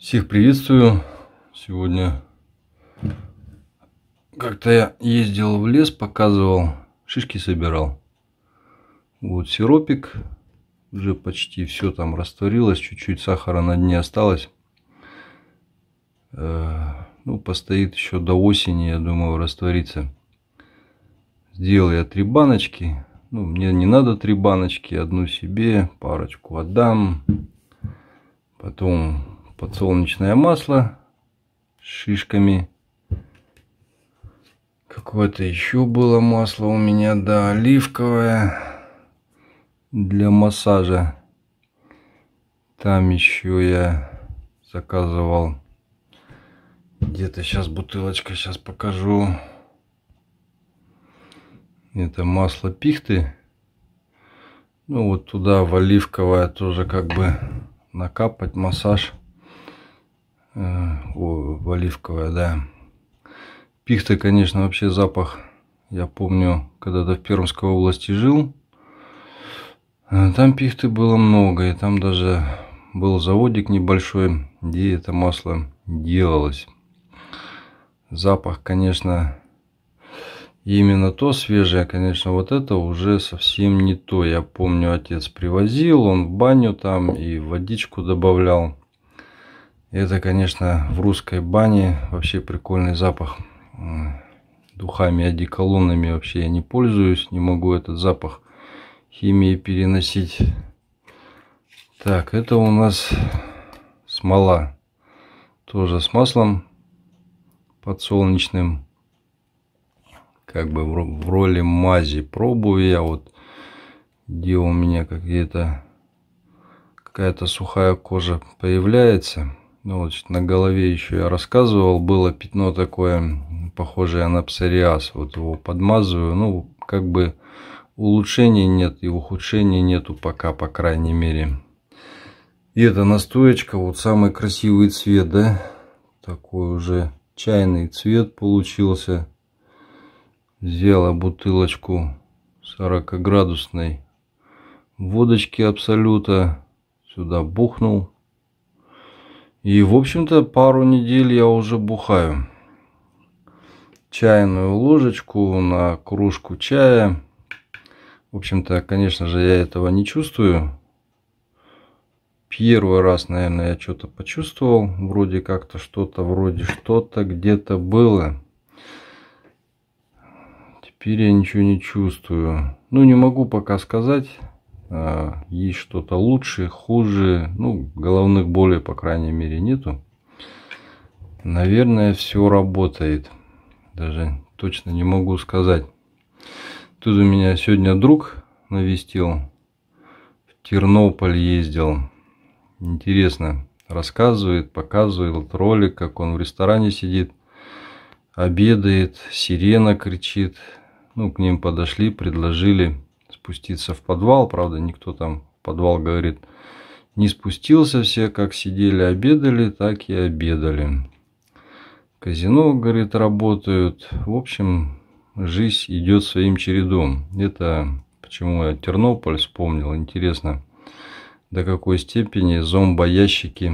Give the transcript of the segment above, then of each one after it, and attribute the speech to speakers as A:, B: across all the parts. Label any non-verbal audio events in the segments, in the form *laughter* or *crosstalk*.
A: Всех приветствую. Сегодня как-то я ездил в лес, показывал, шишки собирал. Вот сиропик. Уже почти все там растворилось. Чуть-чуть сахара на дне осталось. Э, ну, постоит еще до осени, я думаю, растворится. Сделал я три баночки. Ну, мне не надо три баночки. Одну себе, парочку отдам. Потом подсолнечное масло с шишками. Какое-то еще было масло у меня, да, оливковое для массажа. Там еще я заказывал где-то сейчас бутылочка, сейчас покажу. Это масло пихты. Ну вот туда в оливковое тоже как бы накапать массаж. Э, о, оливковая, да. Пихта, конечно, вообще запах. Я помню, когда-то в Пермской области жил, э, там пихты было много, и там даже был заводик небольшой, где это масло делалось. Запах, конечно, именно то свежее, конечно, вот это уже совсем не то. Я помню, отец привозил, он в баню там и водичку добавлял это, конечно, в русской бане вообще прикольный запах. Духами, одеколонами вообще я не пользуюсь. Не могу этот запах химии переносить. Так, это у нас смола. Тоже с маслом подсолнечным. Как бы в роли мази пробую я вот где у меня какие-то какая-то сухая кожа появляется ну значит, на голове еще я рассказывал, было пятно такое, похожее на псориаз. Вот его подмазываю, ну как бы улучшений нет и ухудшений нету пока, по крайней мере. И эта настоечка, вот самый красивый цвет, да? Такой уже чайный цвет получился. Взяла бутылочку 40-градусной водочки Абсолюта. Сюда бухнул и, в общем-то, пару недель я уже бухаю. Чайную ложечку на кружку чая. В общем-то, конечно же, я этого не чувствую. Первый раз, наверное, я что-то почувствовал. Вроде как-то что-то, вроде что-то где-то было. Теперь я ничего не чувствую. Ну, не могу пока сказать. А, есть что-то лучше, хуже. Ну, головных болей, по крайней мере, нету. Наверное, все работает. Даже точно не могу сказать. Тут у меня сегодня друг навестил. В Тернополь ездил. Интересно. Рассказывает, показывает ролик, как он в ресторане сидит. Обедает, сирена кричит. Ну, к ним подошли, предложили спуститься в подвал. Правда, никто там в подвал, говорит, не спустился. Все как сидели, обедали, так и обедали. Казино, говорит, работают. В общем, жизнь идет своим чередом. Это почему я Тернополь вспомнил. Интересно, до какой степени зомбоящики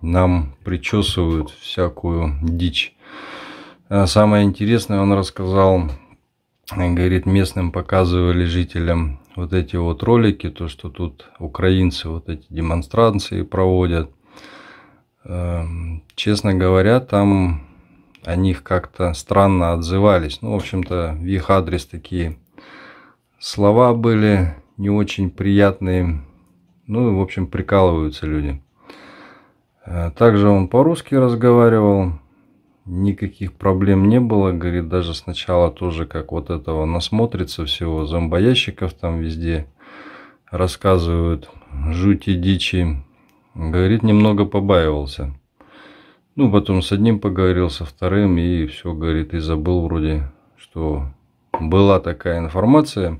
A: нам причесывают всякую дичь. А самое интересное он рассказал говорит, местным показывали жителям вот эти вот ролики, то, что тут украинцы вот эти демонстрации проводят. Эм, честно говоря, там о них как-то странно отзывались. Ну, в общем-то, в их адрес такие слова были не очень приятные. Ну, в общем, прикалываются люди. Э, также он по-русски разговаривал никаких проблем не было. Говорит, даже сначала тоже как вот этого насмотрится всего зомбоящиков там везде рассказывают, жути дичи. Говорит, немного побаивался. Ну, потом с одним поговорил, со вторым, и все, говорит, и забыл вроде, что была такая информация,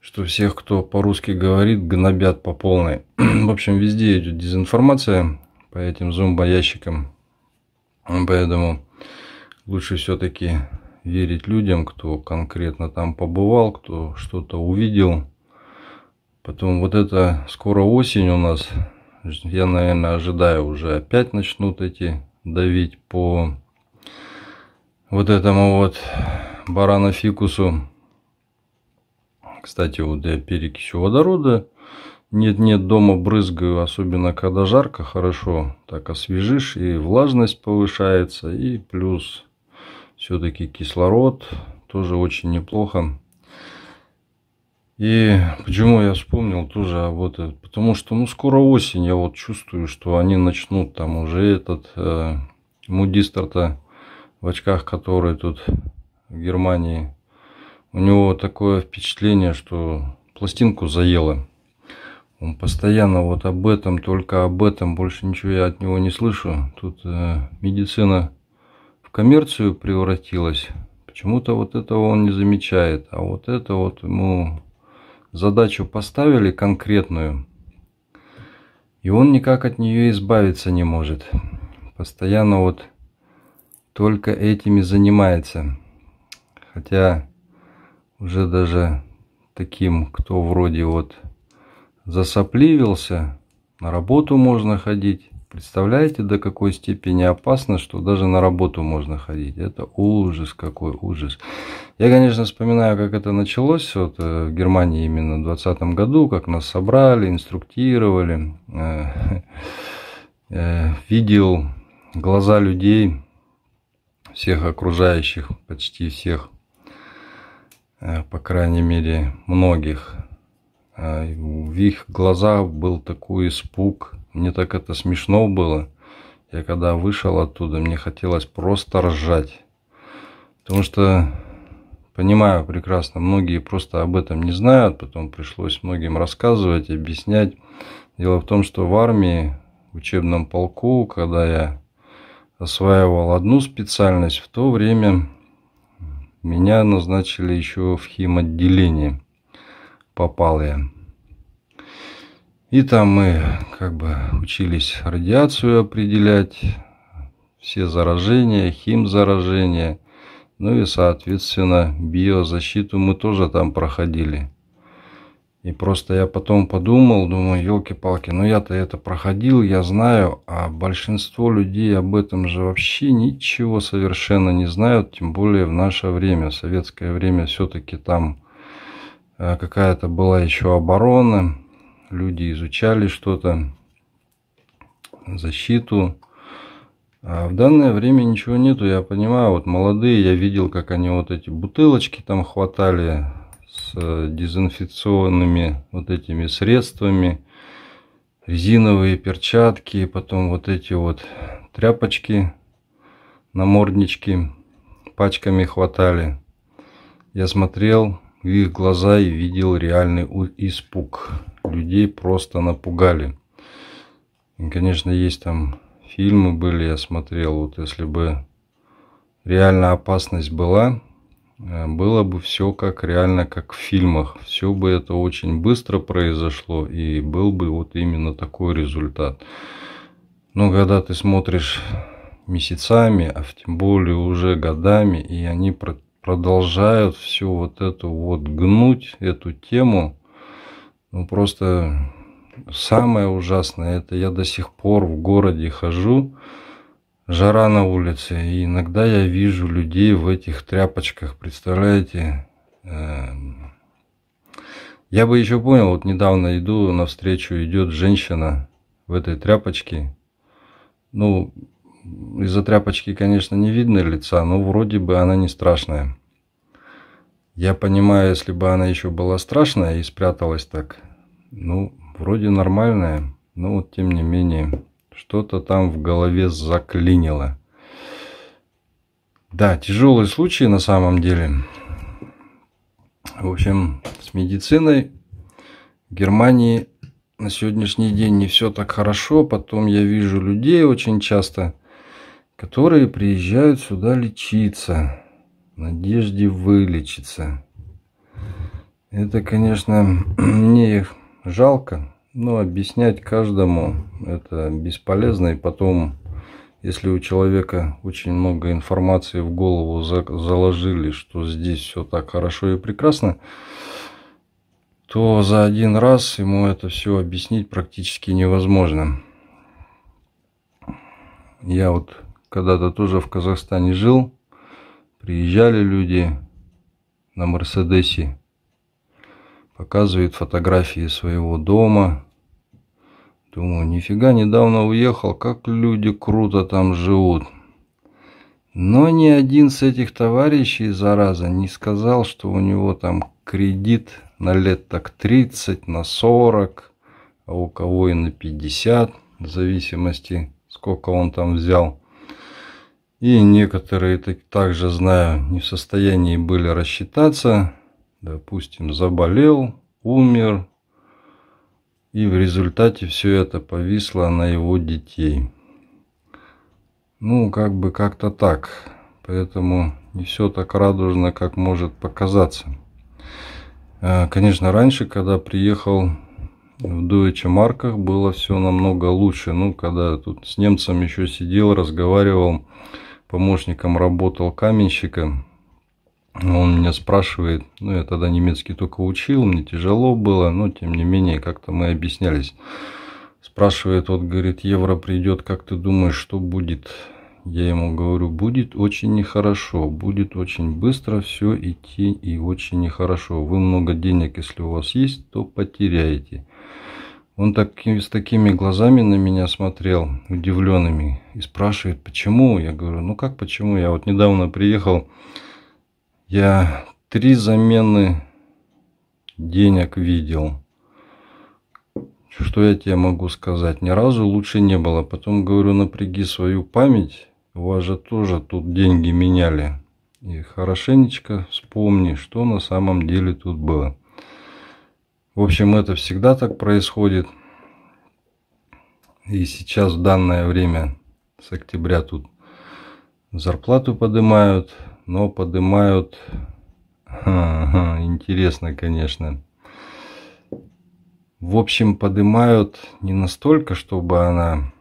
A: что всех, кто по-русски говорит, гнобят по полной. *clears throat* В общем, везде идет дезинформация по этим зомбоящикам. Поэтому лучше все-таки верить людям, кто конкретно там побывал, кто что-то увидел. Потом вот это скоро осень у нас. Я, наверное, ожидаю уже опять начнут эти давить по вот этому вот баранофикусу. Кстати, вот я перекисью водорода нет-нет дома брызгаю, особенно когда жарко, хорошо так освежишь и влажность повышается и плюс все-таки кислород тоже очень неплохо. И почему я вспомнил тоже об этом? Потому что ну скоро осень, я вот чувствую, что они начнут там уже этот э, мудистер-то в очках, который тут в Германии. У него такое впечатление, что пластинку заело. Он постоянно вот об этом, только об этом, больше ничего я от него не слышу. Тут э, медицина коммерцию превратилось. Почему-то вот этого он не замечает. А вот это вот ему задачу поставили конкретную. И он никак от нее избавиться не может. Постоянно вот только этими занимается. Хотя уже даже таким, кто вроде вот засопливился, на работу можно ходить, Представляете, до какой степени опасно, что даже на работу можно ходить. Это ужас, какой ужас. Я, конечно, вспоминаю, как это началось вот, э, в Германии именно в 2020 году, как нас собрали, инструктировали. Э, *laughs* э, видел глаза людей, всех окружающих, почти всех, по крайней мере, многих. А в их глазах был такой испуг – мне так это смешно было. Я когда вышел оттуда, мне хотелось просто ржать. Потому что понимаю прекрасно, многие просто об этом не знают, потом пришлось многим рассказывать, объяснять. Дело в том, что в армии, в учебном полку, когда я осваивал одну специальность, в то время меня назначили еще в химотделение. Попал я. И там мы как бы учились радиацию определять, все заражения, химзаражения, ну и, соответственно, биозащиту мы тоже там проходили. И просто я потом подумал, думаю, елки-палки, ну я-то это проходил, я знаю, а большинство людей об этом же вообще ничего совершенно не знают, тем более в наше время, в советское время все-таки там э, какая-то была еще оборона, люди изучали что-то, защиту. А в данное время ничего нету, я понимаю, вот молодые, я видел, как они вот эти бутылочки там хватали с э, дезинфекционными вот этими средствами, резиновые перчатки, потом вот эти вот тряпочки, наморднички пачками хватали. Я смотрел в их глаза и видел реальный испуг людей просто напугали. И, конечно, есть там фильмы были, я смотрел, вот если бы реально опасность была, э, было бы все как реально, как в фильмах. Все бы это очень быстро произошло и был бы вот именно такой результат. Но когда ты смотришь месяцами, а тем более уже годами, и они продолжают всю вот эту вот гнуть, эту тему, ну, просто самое ужасное, это я до сих пор в городе хожу, жара на улице, и иногда я вижу людей в этих тряпочках, представляете? Эм, я бы еще понял, вот недавно иду, навстречу идет женщина в этой тряпочке. Ну, из-за тряпочки, конечно, не видно лица, но вроде бы она не страшная. Я понимаю, если бы она еще была страшная и спряталась так, ну, вроде нормальная, но вот тем не менее, что-то там в голове заклинило. Да, тяжелые случаи на самом деле. В общем, с медициной в Германии на сегодняшний день не все так хорошо. Потом я вижу людей очень часто, которые приезжают сюда лечиться надежде вылечиться. Это, конечно, мне *clears throat* их жалко, но объяснять каждому это бесполезно. И потом, если у человека очень много информации в голову заложили, что здесь все так хорошо и прекрасно, то за один раз ему это все объяснить практически невозможно. Я вот когда-то тоже в Казахстане жил, Приезжали люди на Мерседесе, показывают фотографии своего дома. Думаю, нифига, недавно уехал, как люди круто там живут. Но ни один с этих товарищей, зараза, не сказал, что у него там кредит на лет так 30, на 40, а у кого и на 50, в зависимости, сколько он там взял. И некоторые также, знаю, не в состоянии были рассчитаться. Допустим, заболел, умер. И в результате все это повисло на его детей. Ну, как бы как-то так. Поэтому не все так радужно, как может показаться. А, конечно, раньше, когда приехал в Deutsche Марках, было все намного лучше. Ну, когда тут с немцем еще сидел, разговаривал, помощником работал каменщика. Он меня спрашивает, ну я тогда немецкий только учил, мне тяжело было, но тем не менее как-то мы объяснялись. Спрашивает, вот говорит, евро придет, как ты думаешь, что будет? Я ему говорю, будет очень нехорошо, будет очень быстро все идти и очень нехорошо. Вы много денег, если у вас есть, то потеряете. Он так, с такими глазами на меня смотрел, удивленными, и спрашивает, почему? Я говорю, ну как почему? Я вот недавно приехал, я три замены денег видел. Что я тебе могу сказать? Ни разу лучше не было. Потом говорю, напряги свою память. У вас же тоже тут деньги меняли. И хорошенечко вспомни, что на самом деле тут было. В общем, это всегда так происходит. И сейчас в данное время с октября тут зарплату поднимают, но поднимают интересно, конечно. В общем, поднимают не настолько, чтобы она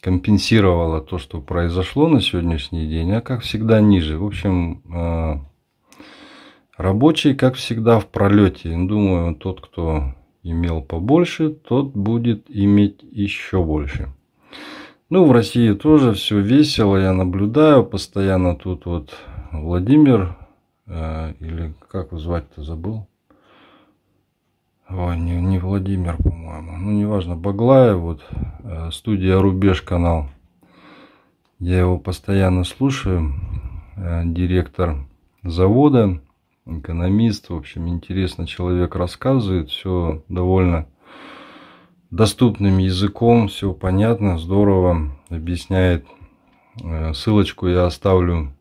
A: компенсировала то, что произошло на сегодняшний день, а как всегда ниже. В общем, а, Рабочие, как всегда, в пролете. Думаю, тот, кто имел побольше, тот будет иметь еще больше. Ну, в России тоже все весело, я наблюдаю. Постоянно тут вот Владимир, э, или как его звать-то, забыл. Ой, не, не Владимир, по-моему. Ну, неважно, Баглаев, вот, э, студия «Рубеж» канал. Я его постоянно слушаю, э, директор завода экономист. В общем, интересно человек рассказывает. Все довольно доступным языком. Все понятно, здорово объясняет. Э, ссылочку я оставлю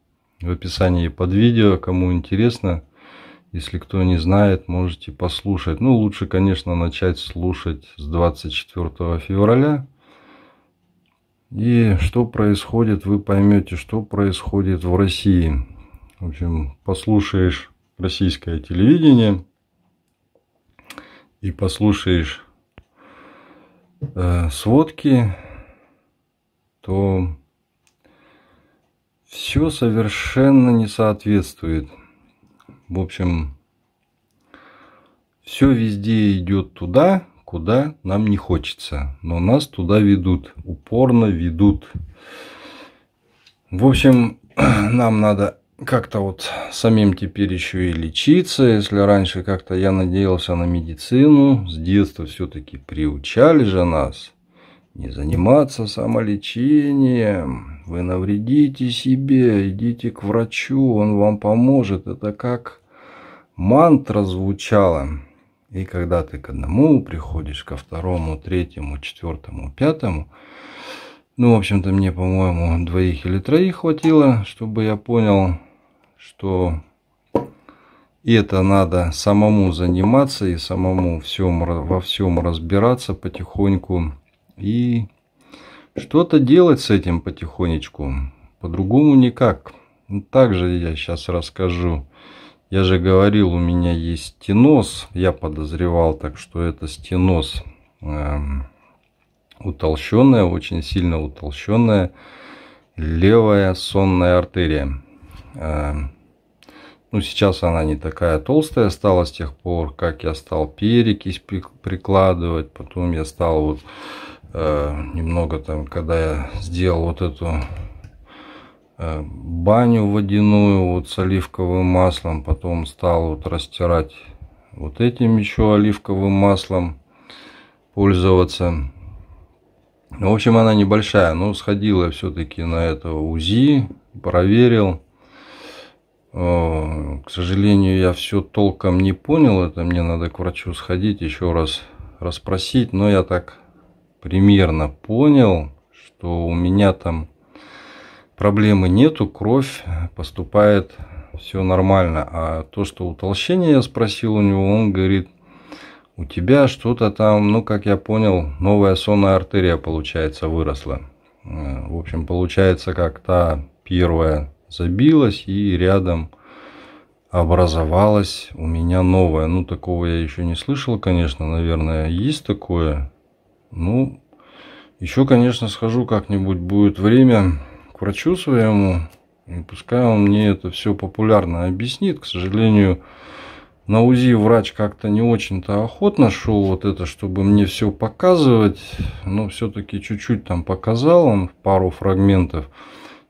A: в описании под видео. Кому интересно, если кто не знает, можете послушать. Ну, лучше, конечно, начать слушать с 24 февраля. И что происходит, вы поймете, что происходит в России. В общем, послушаешь российское телевидение и послушаешь э, сводки, то все совершенно не соответствует. В общем, все везде идет туда, куда нам не хочется. Но нас туда ведут, упорно ведут. В общем, *clears throat* нам надо как-то вот самим теперь еще и лечиться. Если раньше как-то я надеялся на медицину, с детства все-таки приучали же нас не заниматься самолечением. Вы навредите себе, идите к врачу, он вам поможет. Это как мантра звучала. И когда ты к одному приходишь, ко второму, третьему, четвертому, пятому, ну, в общем-то, мне, по-моему, двоих или троих хватило, чтобы я понял, что это надо самому заниматься и самому всем, во всем разбираться потихоньку и что-то делать с этим потихонечку. По-другому никак. Ну, также я сейчас расскажу. Я же говорил, у меня есть стеноз. Я подозревал так, что это стеноз э, эм, утолщенная, очень сильно утолщенная левая сонная артерия. Эм, ну, сейчас она не такая толстая стала с тех пор, как я стал перекись прикладывать. Потом я стал вот э, немного там, когда я сделал вот эту э, баню водяную вот с оливковым маслом. Потом стал вот растирать вот этим еще оливковым маслом пользоваться. Ну, в общем, она небольшая, но сходила все-таки на это УЗИ, проверил Э, к сожалению, я все толком не понял. Это мне надо к врачу сходить, еще раз расспросить. Но я так примерно понял, что у меня там проблемы нету, кровь поступает все нормально. А то, что утолщение я спросил у него, он говорит, у тебя что-то там, ну, как я понял, новая сонная артерия, получается, выросла. Э, в общем, получается, как та первая забилась и рядом образовалась у меня новая. Ну, такого я еще не слышал, конечно, наверное, есть такое. Ну, еще, конечно, схожу как-нибудь, будет время к врачу своему, и пускай он мне это все популярно объяснит. К сожалению, на УЗИ врач как-то не очень-то охотно шел вот это, чтобы мне все показывать, но все-таки чуть-чуть там показал он пару фрагментов.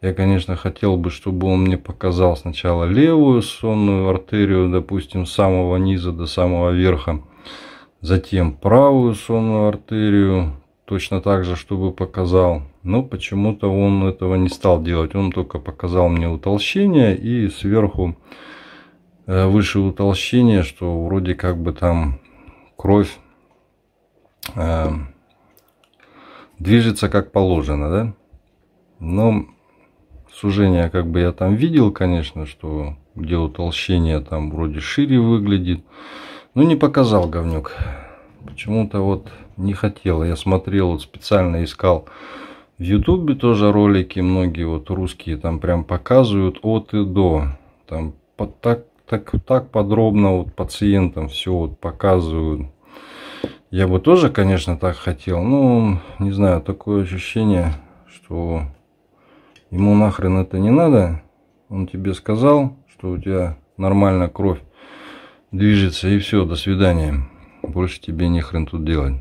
A: Я, конечно, хотел бы, чтобы он мне показал сначала левую сонную артерию, допустим, с самого низа до самого верха. Затем правую сонную артерию, точно так же, чтобы показал. Но почему-то он этого не стал делать. Он только показал мне утолщение и сверху э, выше утолщения, что вроде как бы там кровь э, движется как положено, да? Но сужение как бы я там видел, конечно, что где утолщение там вроде шире выглядит. Но не показал говнюк. Почему-то вот не хотел. Я смотрел, вот специально искал в Ютубе тоже ролики многие вот русские там прям показывают от и до. Там под, так, так, так подробно вот пациентам все вот показывают. Я бы тоже, конечно, так хотел, но не знаю, такое ощущение, что ему нахрен это не надо. Он тебе сказал, что у тебя нормально кровь движется, и все, до свидания. Больше тебе не хрен тут делать.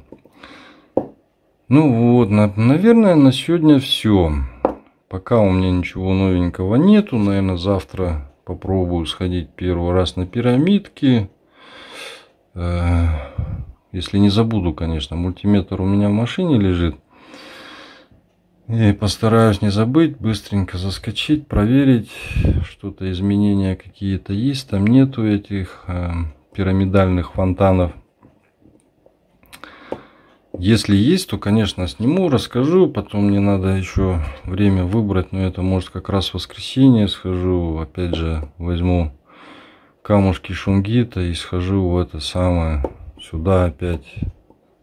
A: Ну вот, на, наверное, на сегодня все. Пока у меня ничего новенького нету. Наверное, завтра попробую сходить первый раз на пирамидки. Э, если не забуду, конечно, мультиметр у меня в машине лежит. И постараюсь не забыть, быстренько заскочить, проверить, что-то изменения какие-то есть. Там нету этих э, пирамидальных фонтанов. Если есть, то, конечно, сниму, расскажу. Потом мне надо еще время выбрать. Но это может как раз в воскресенье схожу. Опять же, возьму камушки шунгита и схожу в это самое сюда опять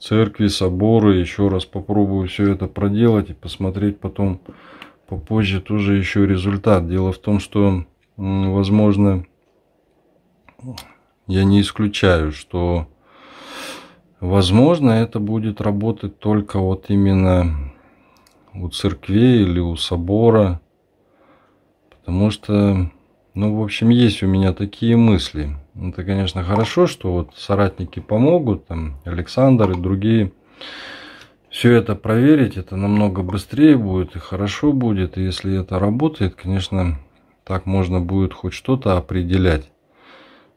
A: церкви, соборы. Еще раз попробую все это проделать и посмотреть потом попозже тоже еще результат. Дело в том, что, возможно, я не исключаю, что, возможно, это будет работать только вот именно у церкви или у собора. Потому что, ну, в общем, есть у меня такие мысли. Ну, это, конечно, хорошо, что вот соратники помогут, там Александр и другие. Все это проверить, это намного быстрее будет и хорошо будет. И если это работает, конечно, так можно будет хоть что-то определять.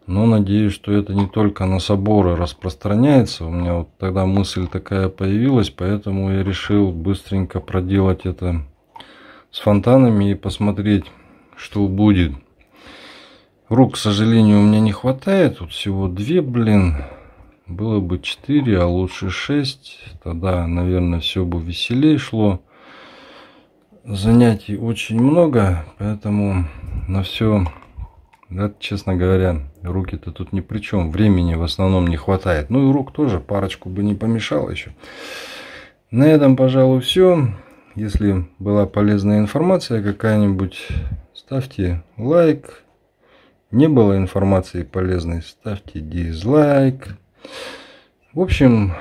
A: Но надеюсь, что это не только на соборы распространяется. У меня вот тогда мысль такая появилась, поэтому я решил быстренько проделать это с фонтанами и посмотреть, что будет. Рук, к сожалению, у меня не хватает. Тут всего две, блин. Было бы 4, а лучше 6. Тогда, наверное, все бы веселее шло. Занятий очень много, поэтому на все, да, честно говоря, руки-то тут ни при чем. Времени в основном не хватает. Ну и рук тоже парочку бы не помешало еще. На этом, пожалуй, все. Если была полезная информация какая-нибудь, ставьте лайк, не было информации полезной, ставьте дизлайк. В общем,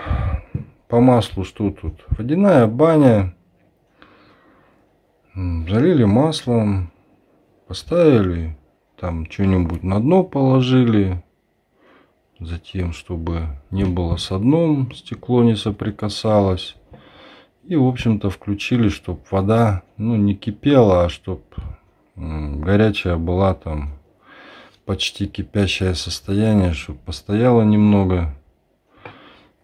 A: по маслу что тут? Водяная баня. Залили маслом, поставили, там что-нибудь на дно положили. Затем, чтобы не было с одном стекло не соприкасалось. И, в общем-то, включили, чтобы вода ну, не кипела, а чтобы горячая была там почти кипящее состояние, чтобы постояло немного.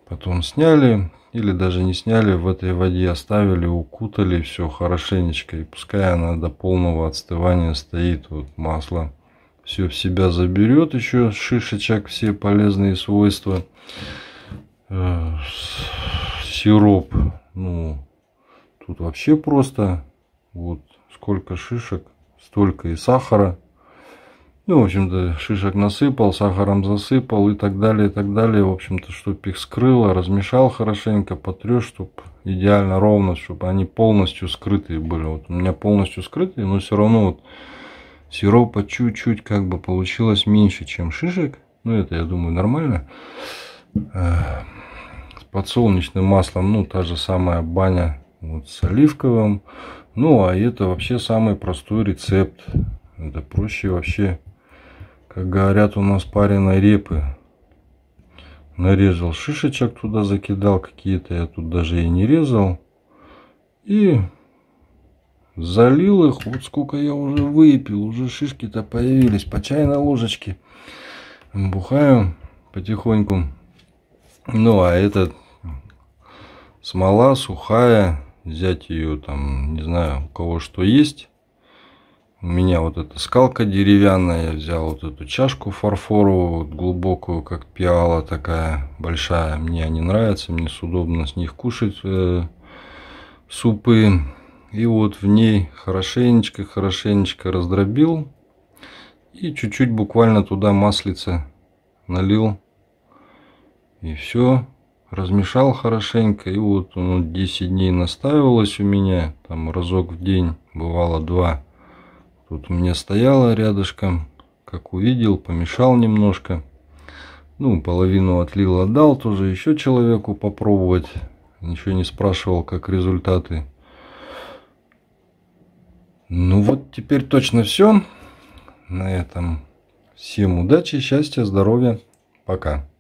A: Потом сняли или даже не сняли, в этой воде оставили, укутали все хорошенечко. И пускай она до полного отстывания стоит, вот масло все в себя заберет еще шишечек, все полезные свойства. Э, сироп, ну, тут вообще просто, вот сколько шишек, столько и сахара. Ну, в общем-то, шишек насыпал, сахаром засыпал и так далее, и так далее. В общем-то, чтобы их скрыло, размешал хорошенько, потрешь, чтобы идеально ровно, чтобы они полностью скрытые были. Вот у меня полностью скрытые, но все равно вот сиропа чуть-чуть как бы получилось меньше, чем шишек. Ну, это, я думаю, нормально. Э, с подсолнечным маслом, ну, та же самая баня вот с оливковым. Ну, а это вообще самый простой рецепт. Это проще вообще как говорят у нас пареной репы. Нарезал шишечек туда, закидал какие-то, я тут даже и не резал. И залил их, вот сколько я уже выпил, уже шишки-то появились, по чайной ложечке. Бухаю потихоньку. Ну, а этот смола сухая, взять ее там, не знаю, у кого что есть, у меня вот эта скалка деревянная, я взял вот эту чашку фарфоровую, глубокую, как пиала такая большая. Мне они нравятся, мне с удобно с них кушать э, супы. И вот в ней хорошенечко-хорошенечко раздробил и чуть-чуть буквально туда маслица налил. И все, размешал хорошенько. И вот он 10 дней наставилось у меня, там разок в день, бывало два Тут у меня стояло рядышком, как увидел, помешал немножко. Ну, половину отлил, отдал тоже еще человеку попробовать. Ничего не спрашивал, как результаты. Ну вот теперь точно все. На этом всем удачи, счастья, здоровья. Пока.